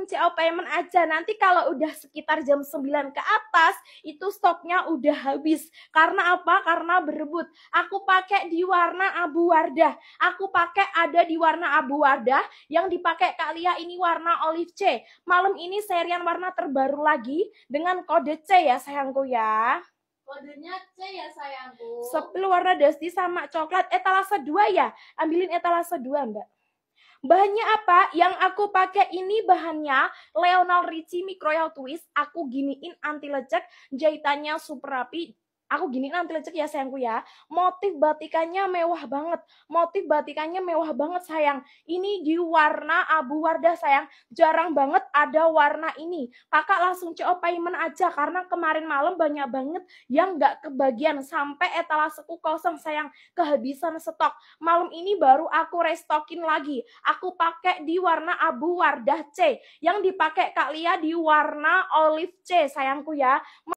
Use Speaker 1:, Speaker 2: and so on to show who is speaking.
Speaker 1: COO payment aja. Nanti kalau udah sekitar jam 9 ke atas, itu stoknya udah habis. Karena apa? Karena berebut. Aku pakai di warna abu wardah. Aku pakai ada di warna abu wardah. Yang dipakai Kalia ini warna olive C. Malam ini serian warna terbaru lagi dengan kode C ya sayangku ya.
Speaker 2: Kodenya C ya sayangku.
Speaker 1: Sepuluh warna dusty sama coklat. Etalase dua ya. Ambilin etalase dua mbak. Bahannya apa? Yang aku pakai ini bahannya Leonel Ricci Microil Twist. Aku giniin anti lecek, jahitannya super rapi, aku gini nanti lecek ya sayangku ya. Motif batikannya mewah banget. Motif batikannya mewah banget sayang. Ini di warna abu wardah sayang. Jarang banget ada warna ini. Kakak langsung CO payment aja karena kemarin malam banyak banget yang gak kebagian sampai etalaseku kosong sayang. Kehabisan stok. Malam ini baru aku restokin lagi. Aku pakai di warna abu wardah C. Yang dipakai Kak Lia di warna olive C sayangku ya.